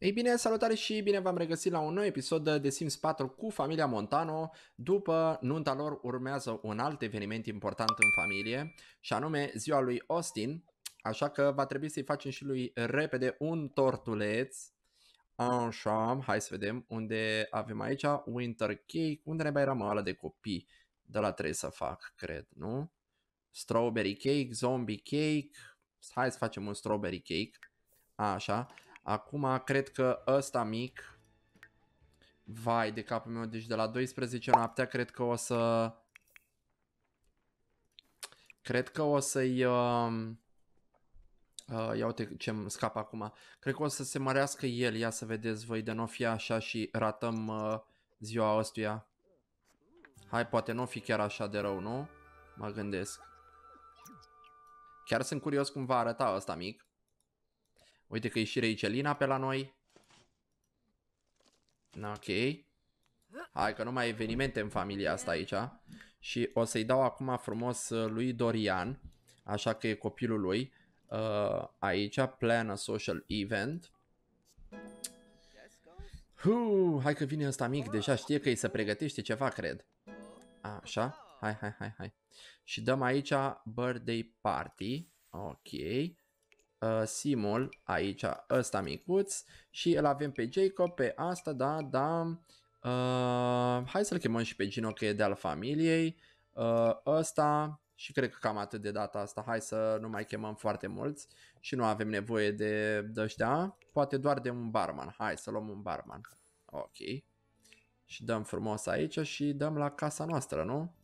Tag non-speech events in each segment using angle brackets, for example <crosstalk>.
Ei bine, salutare și bine v-am regăsit la un nou episod de Sims 4 cu familia Montano. După nunta lor urmează un alt eveniment important în familie și anume ziua lui Austin, așa că va trebui să-i facem și lui repede un tortuleț. Așa, hai să vedem unde avem aici Winter Cake, unde ne mai eram de copii de la trebuie să fac, cred, nu? Strawberry cake, zombie cake, hai să facem un strawberry cake, așa. Acum cred că ăsta mic, vai de capul meu, deci de la 12 noaptea cred că o să... Cred că o să-i... Uh, uh, ia uite ce îmi scap acum. Cred că o să se mărească el, ia să vedeți voi, de nu fi așa și ratăm uh, ziua ăstuia. Hai, poate nu fi chiar așa de rău, nu? Mă gândesc. Chiar sunt curios cum va arăta ăsta mic. Uite că e și Reicelina pe la noi. Ok. Hai că nu mai evenimente în familia asta aici. Și o să-i dau acum frumos uh, lui Dorian, așa că e copilul lui. Uh, aici, plan a social event. Huu, hai că vine ăsta mic, deja știe că îi se pregătește ceva, cred. Așa, hai, hai, hai, hai. Și dăm aici birthday party. Ok. Uh, simul aici, ăsta micuț. Și îl avem pe Jacob, pe asta, da, da. Uh, hai să-l chemăm și pe Gino că e de al familiei. Uh, ăsta și cred că cam atât de data asta. Hai să nu mai chemăm foarte mulți și nu avem nevoie de, de ăștia. Poate doar de un barman. Hai să luăm un barman. Ok. Și dăm frumos aici și dăm la casa noastră, nu?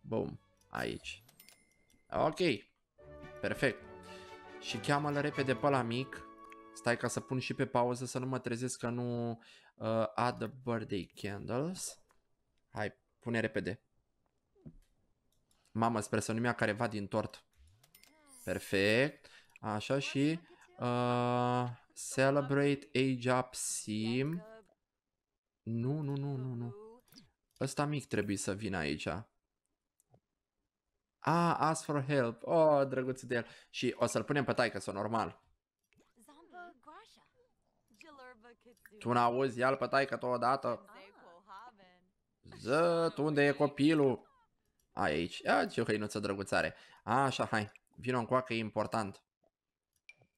Bum, aici. Ok, perfect. Și cheamă-l repede pe la mic. Stai ca să pun și pe pauză să nu mă trezesc că nu uh, add the birthday candles. Hai, pune repede. Mamă, sper să nu ia careva din tort. Perfect. Așa și... Uh, celebrate age up sim. Nu, nu, nu, nu, nu. Ăsta mic trebuie să vină aici. Ah, ask for help. Oh, drăguț de el. Și o să-l punem pe taică, sunt normal. Tu n-auzi, ia-l pe taică totodată. Ză, tu unde e copilul? aici. Ia, ce hăinuță drăguțare. A, așa, hai. Vino încoa că e important.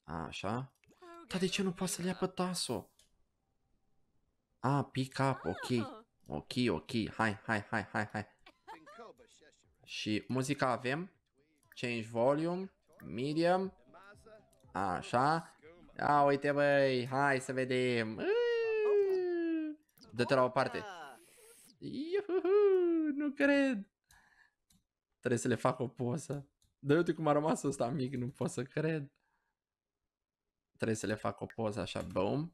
A, așa. Dar de ce nu poate să-l ia pe taso. A, ah, pick up, ah. ok. Ok, ok, hai, hai, hai, hai, hai. Și muzica avem. Change volume, medium. Așa. A, uite băi, hai să vedem. Dă-te la o parte. Iuhu, nu cred. Trebuie să le fac o poză. Dar uite cum a rămas ăsta mic, nu pot să cred. Trebuie să le fac o poză așa, boom.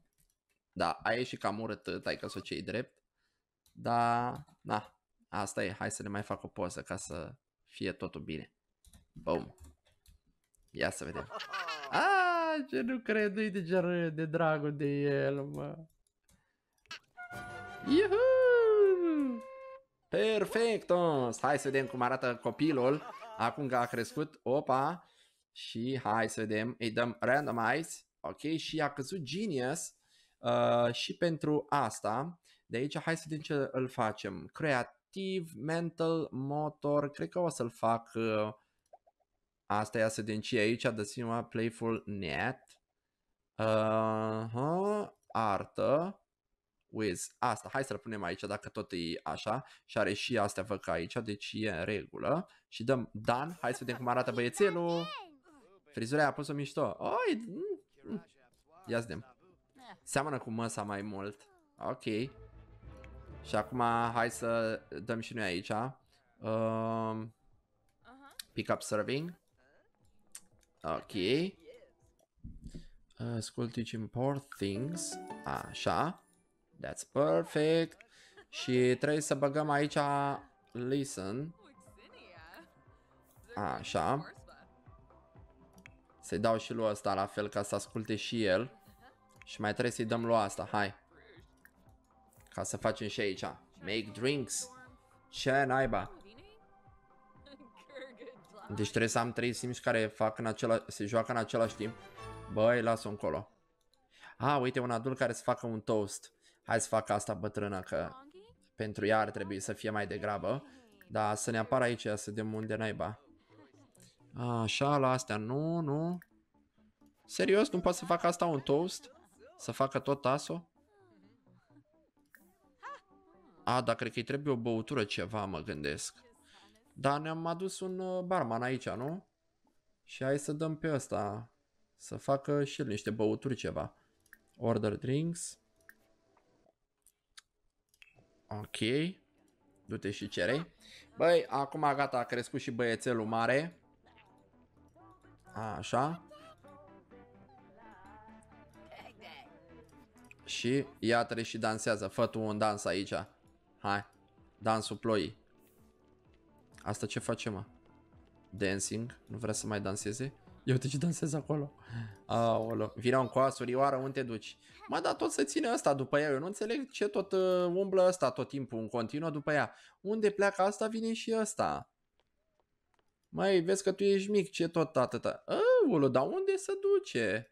Da, a ieșit cam urât, tai că să cei drept, Da, na, asta e, hai să ne mai fac o poză ca să fie totul bine. Bum. Ia să vedem. Ah, <laughs> ce nu cred, nu de, ger, de dragul de el, mă. Iuhu! Perfecto! Hai să vedem cum arată copilul acum că a crescut. Opa! Și hai să vedem, îi dăm randomize, ok? Și a căzut genius Uh, și pentru asta, de aici hai să vedem ce îl facem. Creativ, mental, motor, cred că o să-l fac uh, asta ia să vedem ce aici, de sima playful net. Uh -huh, artă with asta. Hai să-l punem aici dacă tot e așa și are și astea văd aici, deci e în regulă. Și dăm Dan, hai să vedem cum arată băiețelul. Frizura a pus-o mișto. Oi, mm, mm. ia să Seamănă cu măsa mai mult. Ok. Și acum hai să dăm și noi aici. Um, pick up serving. Ok. Uh, school teach import things. Așa. That's perfect. Și trebuie să băgăm aici listen. Așa. Să-i dau și lui ăsta la fel ca să asculte și el. Și mai trebuie să-i dăm lua asta, hai. Ca să facem și aici. Make drinks. Ce naiba? Deci trebuie să am trei sims care fac în acela, se joacă în același timp. Băi, las-o încolo. A, uite, un adult care să facă un toast. Hai să fac asta bătrână, că pentru ea ar trebui să fie mai degrabă. Da, să ne apară aici, să dăm unde naiba. Așa, la astea, nu, nu. Serios, nu pot să fac asta un toast? Să facă tot ASO? A, dar cred că îi trebuie o băutură ceva, mă gândesc. Dar ne-am adus un uh, barman aici, nu? Și hai să dăm pe ăsta să facă și el niște băuturi ceva. Order drinks. Ok. Du-te și cere. Băi, acum gata, a crescut și băiețelul mare. așa. Și ea și dansează. Fă tu un dans aici. Hai. Dansul ploii. Asta ce face, mă? Dancing. Nu vrea să mai danseze? Eu te ce dansez acolo? Aolo. un coasuri. surioară, unde te duci? Mă, dar tot să ține asta după ea. Eu nu înțeleg ce tot uh, umblă asta tot timpul în continuă după ea. Unde pleacă asta, vine și asta. Mai vezi că tu ești mic, ce tot atâta? Aolo, dar unde se duce?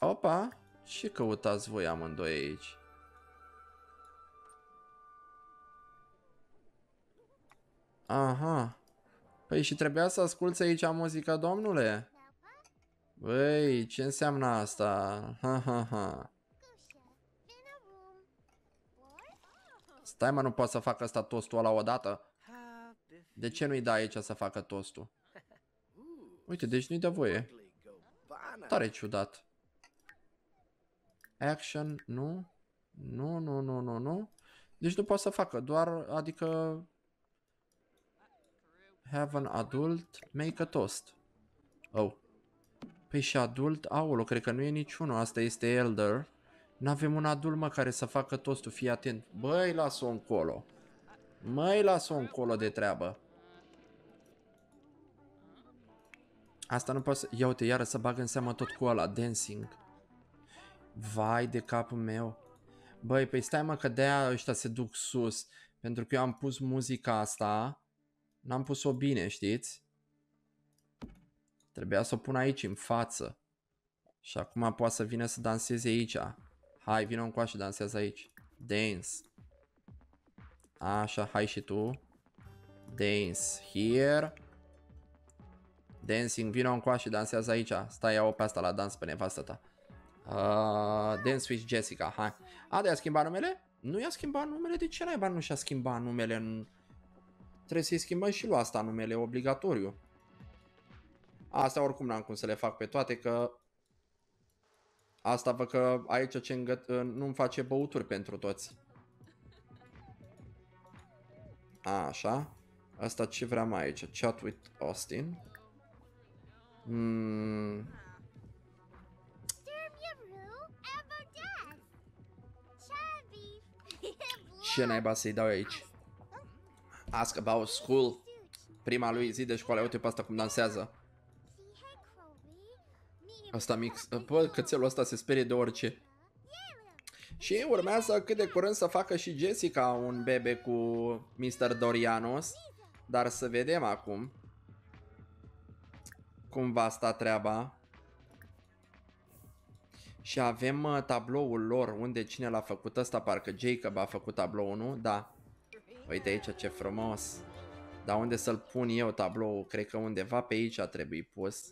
Opa! Ce căutați voi amândoi aici? Aha. Păi și trebuia să asculți aici muzica, domnule? Băi, ce înseamnă asta? Ha, ha, ha. Stai mă, nu pot să facă asta tostul ăla odată? De ce nu-i da aici să facă tostul? Uite, deci nu-i de voie. Tare ciudat. Action, nu. Nu, nu, nu, nu, nu. Deci nu poate să facă, doar, adică... Have an adult, make a toast. Oh. Păi și adult, aolo, cred că nu e niciunul, asta este elder. N-avem un adult, mă, care să facă toastul fii atent. Băi, las-o încolo. Măi, las-o încolo de treabă. Asta nu poate să... Ia uite, iară să bag în seamă tot cu ăla, dancing. Vai de capul meu. Băi, păi stai mă că de-aia ăștia se duc sus. Pentru că eu am pus muzica asta. N-am pus-o bine, știți? Trebuia să o pun aici, în față. Și acum poate să vină să danseze aici. Hai, vină un coaș și dansează aici. Dance. Așa, hai și tu. Dance here. Dancing, vină un coaș și dansează aici. Stai, ia-o pe asta la dans pe nevastă ta. Uh, Dance with Jessica, hai. A, de a schimbat numele? Nu i-a schimbat numele? De ce naiba nu și-a schimbat numele în... Trebuie să-i schimbăm și lui asta numele, obligatoriu. Asta oricum n-am cum să le fac pe toate, că... Asta vă că aici ce îngăt... nu-mi face băuturi pentru toți. A, așa. Asta ce vreau aici? Chat with Austin. Mm, ce naiba să-i dau aici? Ask about school. Prima lui zi de școală. Uite pe asta cum dansează. Asta mix. Bă, cățelul ăsta se sperie de orice. Și urmează cât de curând să facă și Jessica un bebe cu Mr. Dorianos. Dar să vedem acum cum va sta treaba și avem uh, tabloul lor unde cine l-a făcut ăsta, parcă Jacob a făcut tabloul, nu? Da. Uite aici ce frumos. Dar unde să-l pun eu tabloul? Cred că undeva pe aici a trebuit pus.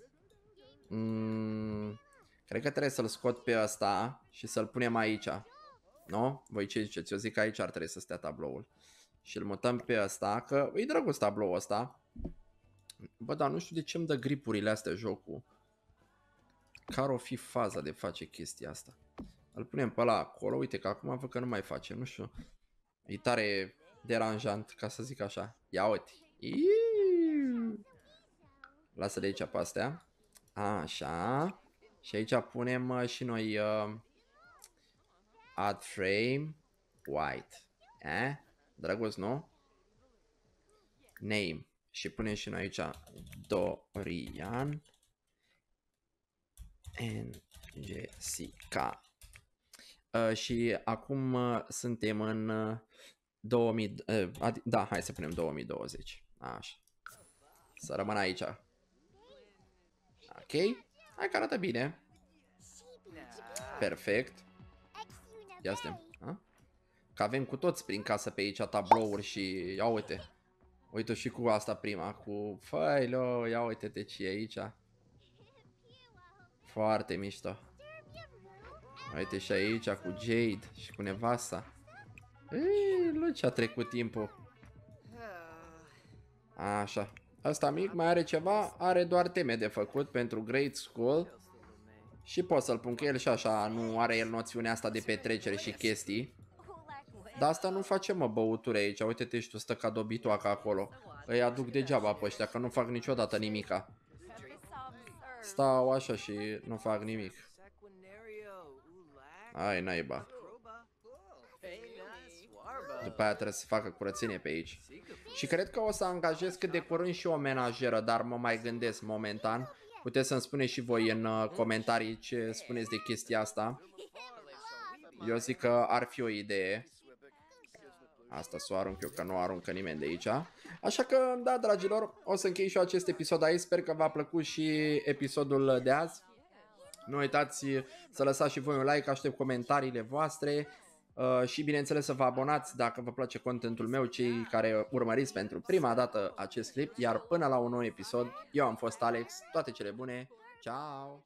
Mm, cred că trebuie să-l scot pe ăsta și să-l punem aici. Nu? Voi ce ziceți? Eu zic că aici ar trebui să stea tabloul. Și-l mutăm pe ăsta, că e drăguț tabloul ăsta. Bă, dar nu știu de ce îmi dă gripurile astea jocul care o fi faza de face chestia asta. Îl punem pe la acolo, uite că acum văd că nu mai face, nu știu. E tare deranjant, ca să zic așa. Ia uite. Lasă de aici pe astea. Așa. Și aici punem uh, și noi uh, add frame white. Eh? Drăguț, nu? Name. Și punem și noi aici Dorian. Jessica. Uh, și acum uh, suntem în uh, 2000, uh, da, hai să punem 2020. Așa. Să rămân aici. Ok. Hai că arată bine. Perfect. Ia suntem. Că avem cu toți prin casă pe aici tablouri și ia uite. Uite și cu asta prima, cu făi, ia uite-te ce e aici. Foarte mișto. Uite și aici cu Jade și cu nevasta. Ei, ce-a trecut timpul. Așa. Asta mic mai are ceva, are doar teme de făcut pentru Great School. Și pot să-l pun că el și așa nu are el noțiunea asta de petrecere și chestii. Dar asta nu face mă băuturi aici, uite-te și tu stă ca dobitoaca acolo. Îi aduc degeaba pe ăștia, că nu fac niciodată nimica. Stau așa și nu fac nimic. Ai naiba. După aia trebuie să facă curățenie pe aici. Și cred că o să angajez cât de curând și o menajeră, dar mă mai gândesc momentan. Puteți să-mi spuneți și voi în uh, comentarii ce spuneți de chestia asta. Eu zic că ar fi o idee. Asta s o arunc eu, că nu o aruncă nimeni de aici. Așa că, da, dragilor, o să închei și eu acest episod aici. Sper că v-a plăcut și episodul de azi. Nu uitați să lăsați și voi un like, aștept comentariile voastre uh, și bineînțeles să vă abonați dacă vă place contentul meu, cei care urmăriți pentru prima dată acest clip, iar până la un nou episod, eu am fost Alex, toate cele bune, ciao!